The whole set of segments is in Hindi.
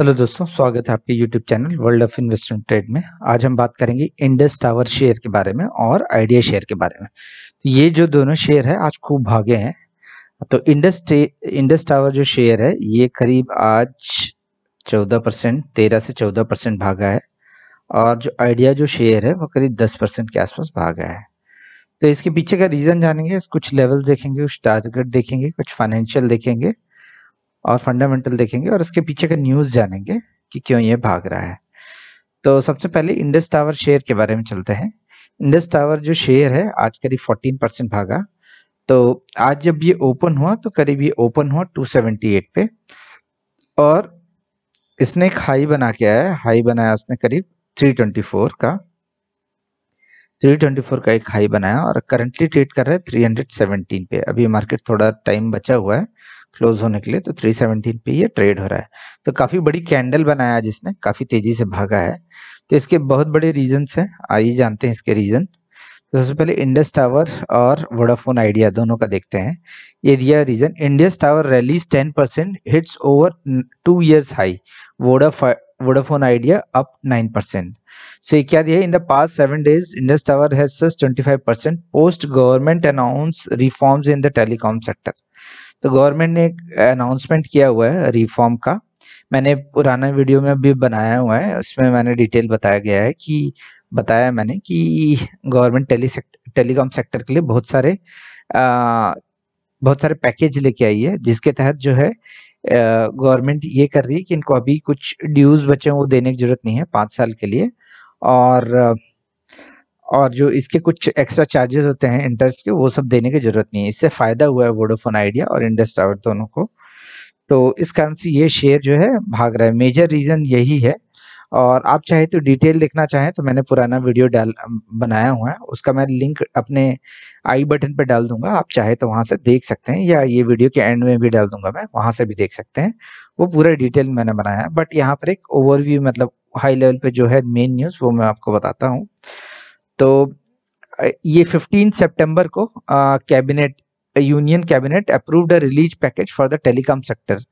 हेलो दोस्तों स्वागत है आपके YouTube channel World of Investment Trade में आज हम बात करेंगे इंडस टावर शेयर के बारे में और आइडिया शेयर के बारे में तो ये जो दोनों शेयर है आज खूब भागे हैं तो इंडस इंडस टावर जो शेयर है ये करीब आज 14 परसेंट तेरह से 14 परसेंट भागा है और जो आइडिया जो शेयर है वो करीब दस परसेंट के आसपास भागा है तो इसके पीछे का रीज़न जानेंगे कुछ लेवल देखेंगे कुछ टारगेट देखेंगे कुछ फाइनेंशियल देखेंगे और फंडामेंटल देखेंगे और उसके पीछे का न्यूज जानेंगे कि क्यों ये भाग रहा है तो सबसे पहले इंडस टावर शेयर के बारे में चलते हैं इंडस टावर जो शेयर है आज करीब 14 परसेंट भागा तो आज जब ये ओपन हुआ तो करीब ये ओपन हुआ 278 पे और इसने एक हाई बना के आया है हाई बनाया उसने करीब 324 का 324 का एक हाई बनाया और करंटली ट्रेड कर रहा है 317 पे अभी मार्केट थोड़ा टाइम बचा हुआ है क्लोज होने के लिए तो 317 पे ये ट्रेड हो रहा है तो काफी बड़ी कैंडल बनाया जिसने काफी तेजी से भागा है तो इसके बहुत बड़े रीजन हैं आइए जानते हैं इसके रीजन तो सबसे पहले इंडस टावर और वोडाफोन आइडिया दोनों का देखते हैं ये दिया reason Indus Tower rallies 10 percent hits over two years high Vodafone Vodafone Idea up 9%. So ये क्या दिया है? In the past seven days, Indus Tower has surged 25% post government announced reforms in the telecom sector. तो गवर्नमेंट ने एक अनाउंसमेंट किया हुआ है रिफॉर्म का मैंने पुराना वीडियो में भी बनाया हुआ है उसमें मैंने डिटेल बताया गया है कि बताया मैंने कि government tele sector telecom sector के लिए बहुत सारे आ, बहुत सारे पैकेज लेके आई है जिसके तहत जो है गवर्नमेंट ये कर रही है कि इनको अभी कुछ ड्यूज बचे हैं वो देने की जरूरत नहीं है पाँच साल के लिए और और जो इसके कुछ एक्स्ट्रा चार्जेस होते हैं इंटरेस्ट के वो सब देने की जरूरत नहीं है इससे फायदा हुआ है वोडोफोन आइडिया और इंडस टावर दोनों को तो इस कारण से ये शेयर जो है भाग रहा है मेजर रीजन यही है और आप चाहे तो डिटेल देखना चाहें तो मैंने पुराना वीडियो डाल बनाया हुआ है उसका मैं लिंक अपने आई बटन पर डाल दूंगा आप चाहे तो वहाँ से देख सकते हैं या ये वीडियो के एंड में भी डाल दूंगा मैं वहाँ से भी देख सकते हैं वो पूरा डिटेल मैंने बनाया है बट यहाँ पर एक ओवरव्यू मतलब हाई लेवल पे जो है मेन न्यूज़ वो मैं आपको बताता हूँ तो ये 15 सितंबर को cabinet union cabinet approved relief package for the telecom sector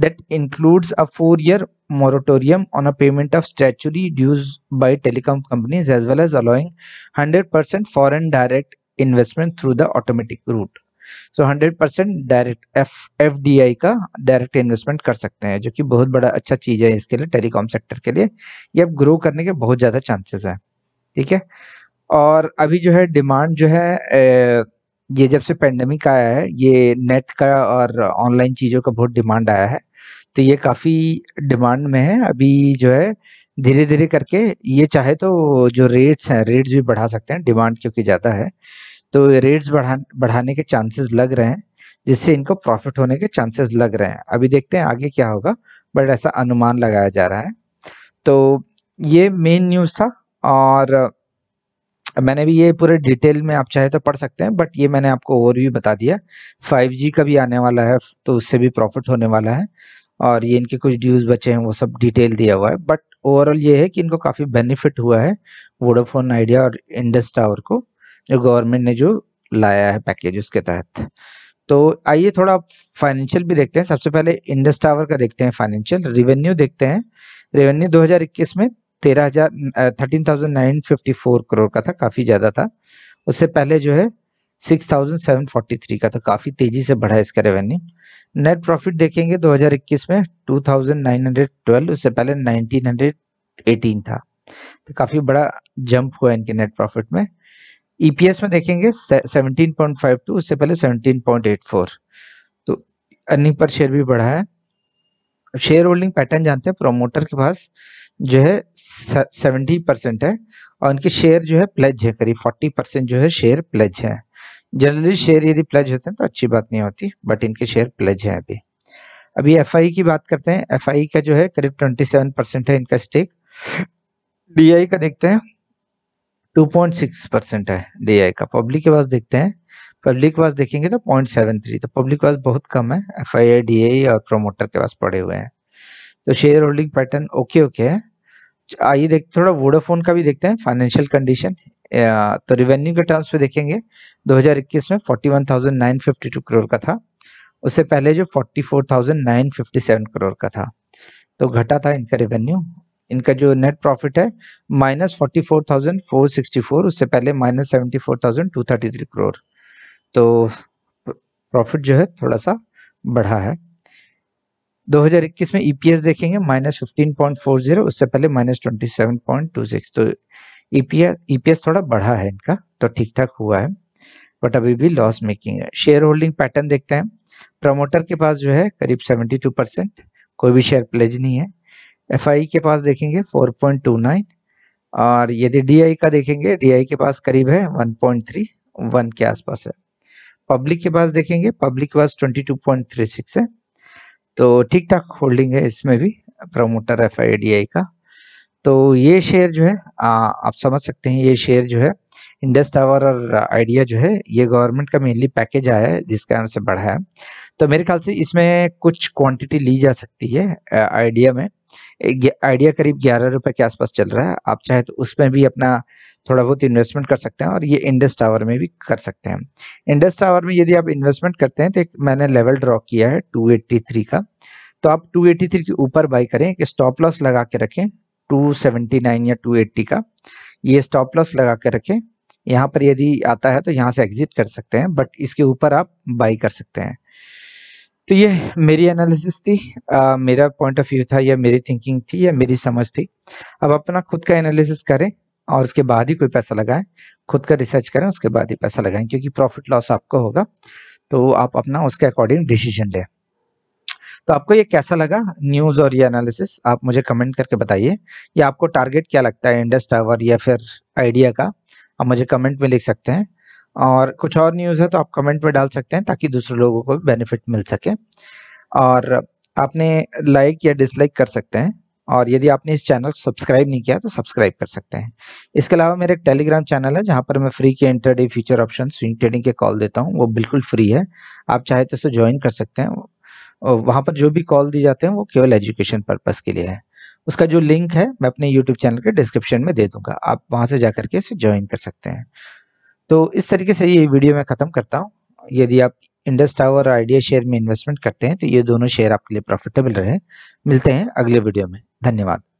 that includes a four year moratorium on a payment of statutory dues by telecom companies as well as allowing hundred percent foreign direct investment through the automatic route so hundred direct F का डायरेक्ट इन्वेस्टमेंट कर सकते हैं जो कि बहुत बड़ा अच्छा चीज़ है इसके लिए टेलीकॉम सेक्टर के लिए ये अब ग्रो करने के बहुत ज़्यादा चांसेस है ठीक है और अभी जो है डिमांड जो है ये जब से पेंडेमिक आया है ये नेट का और ऑनलाइन चीज़ों का बहुत डिमांड आया है तो ये काफ़ी डिमांड में है अभी जो है धीरे धीरे करके ये चाहे तो जो रेट्स हैं रेट्स भी बढ़ा सकते हैं डिमांड क्योंकि ज़्यादा है तो रेट्स बढ़ा बढ़ाने के चांसेस लग रहे हैं जिससे इनको प्रॉफिट होने के चांसेस लग रहे हैं अभी देखते हैं आगे क्या होगा बट ऐसा अनुमान लगाया जा रहा है तो ये मेन न्यूज़ था और मैंने भी ये पूरे डिटेल में आप चाहे तो पढ़ सकते हैं बट ये मैंने आपको और भी बता दिया जी का भी आने वाला है तो उससे भी प्रॉफिट होने वाला है और ये इनके कुछ ड्यूज बचे हैं वो सब डिटेल दिया हुआ है बट ओवरऑल ये है कि इनको काफ़ी बेनिफिट हुआ है वोडाफोन आइडिया और इंडस टावर को जो गवर्नमेंट ने जो लाया है पैकेज उसके तहत तो आइए थोड़ा फाइनेंशियल भी देखते हैं सबसे पहले इंडस टावर का देखते हैं फाइनेंशियल रेवेन्यू देखते हैं रेवेन्यू 2021 में तेरह हजार thirteen thousand nine fifty four crore का था काफी ज्यादा था उससे पहले जो है six thousand seven forty three का था काफी तेजी से बढ़ा इसका रेवेन्यू नेट प्रॉफिट देखेंगे 2021 में 2912 उससे पहले 1918 था तो काफी बड़ा जंप हुआ इनके नेट प्रॉफिट में ईपीएस e में देखेंगे 17.52 उससे पहले 17.84 तो अर्निंग पर शेयर भी बढ़ा है शेयर होल्डिंग पैटर्न जानते हैं प्रोमोटर के पास जो है सेवेंटी परसेंट है और इनके शेयर जो है प्लेज है करीब फोर्टी परसेंट जो है शेयर प्लेज है जनरली शेयर यदि प्लेज होते हैं तो अच्छी बात नहीं होती बट इनके शेयर प्लेज है अभी अभी एफ की बात करते हैं एफ का जो है करीब ट्वेंटी सेवन परसेंट है इनका स्टेक डी का देखते हैं टू पॉइंट सिक्स परसेंट है डी का पब्लिक के पास देखते हैं पब्लिक के पास देखेंगे तो पॉइंट सेवन थ्री तो पब्लिक के पास बहुत कम है एफ आई डी और प्रोमोटर के पास पड़े हुए हैं तो share holding pattern okay okay है आइए देख थोड़ा वोडाफोन का भी देखते हैं फाइनेंशियल कंडीशन तो रिवेन्यू के टर्म्स पे देखेंगे 2021 में 41,952 करोड़ का था उससे पहले जो 44,957 करोड़ का था तो घटा था इनका रेवेन्यू इनका जो नेट प्रॉफिट है minus forty four thousand four sixty four उससे पहले minus seventy four thousand two thirty three crore तो प्रॉफिट जो है थोड़ा सा बढ़ा है 2021 में ईपीएस e देखेंगे माइनस फिफ्टीन उससे पहले माइनस ट्वेंटी तो ईपीएस e ईपीएस e थोड़ा बढ़ा है इनका तो ठीक ठाक हुआ है बट अभी भी लॉस मेकिंग है शेयर होल्डिंग पैटर्न देखते हैं प्रमोटर के पास जो है करीब 72 परसेंट कोई भी शेयर प्लेज नहीं है एफ के पास देखेंगे 4.29 और यदि डी का देखेंगे डी के पास करीब है 1.3 1 के आसपास है पब्लिक के पास देखेंगे पब्लिक के पास 22.36 है तो ठीक ठाक होल्डिंग है इसमें भी प्रमोटर एफ का तो ये शेयर जो है आ, आप समझ सकते हैं ये शेयर जो है इंडस टावर और आइडिया जो है ये गवर्नमेंट का मेनली पैकेज आया है जिसके कारण से बढ़ा है तो मेरे ख्याल से इसमें कुछ क्वांटिटी ली जा सकती है आइडिया में आइडिया करीब ग्यारह रुपए के आसपास चल रहा है आप चाहे तो उसमें भी अपना थोड़ा बहुत इन्वेस्टमेंट कर सकते हैं और ये इंडस टावर में भी कर सकते हैं इंडस टावर में यदि आप इन्वेस्टमेंट करते हैं तो एक मैंने लेवल ड्रॉ किया है 283 का तो आप 283 के ऊपर बाई करें एक स्टॉप लॉस लगा के रखें 279 या 280 का ये स्टॉप लॉस लगा के रखें यहाँ पर यदि आता है तो यहाँ से एग्जिट कर सकते हैं बट इसके ऊपर आप बाई कर सकते हैं तो ये मेरी एनालिसिस थी आ, मेरा पॉइंट ऑफ व्यू था या मेरी थिंकिंग थी या मेरी समझ थी अब अपना खुद का एनालिसिस करें और उसके बाद ही कोई पैसा लगाएं खुद का रिसर्च करें उसके बाद ही पैसा लगाएं क्योंकि प्रॉफिट लॉस आपको होगा तो आप अपना उसके अकॉर्डिंग डिसीजन लें तो आपको ये कैसा लगा न्यूज और ये एनालिसिस आप मुझे कमेंट करके बताइए या आपको टारगेट क्या लगता है इंडस्ट टावर या फिर आइडिया का आप मुझे कमेंट में लिख सकते हैं और कुछ और न्यूज़ है तो आप कमेंट में डाल सकते हैं ताकि दूसरे लोगों को भी बेनिफिट मिल सके और आपने लाइक या डिसलाइक कर सकते हैं और यदि आपने इस चैनल को सब्सक्राइब नहीं किया तो सब्सक्राइब कर सकते हैं इसके अलावा मेरा एक टेलीग्राम चैनल है जहां पर मैं फ्री के intraday future option swing trading के कॉल देता हूं वो बिल्कुल फ्री है आप चाहे तो उसे ज्वाइन कर सकते हैं वहां पर जो भी कॉल दिए जाते हैं वो केवल एजुकेशन पर्पज़ के लिए है उसका जो लिंक है मैं अपने यूट्यूब चैनल के डिस्क्रिप्शन में दे दूंगा आप वहां से जाकर के इसे ज्वाइन कर सकते हैं तो इस तरीके से ये वीडियो मैं खत्म करता हूँ यदि आप इंडस टावर और आइडिया शेयर में इन्वेस्टमेंट करते हैं तो ये दोनों शेयर आपके लिए प्रॉफिटेबल रहे मिलते हैं अगले वीडियो में धन्यवाद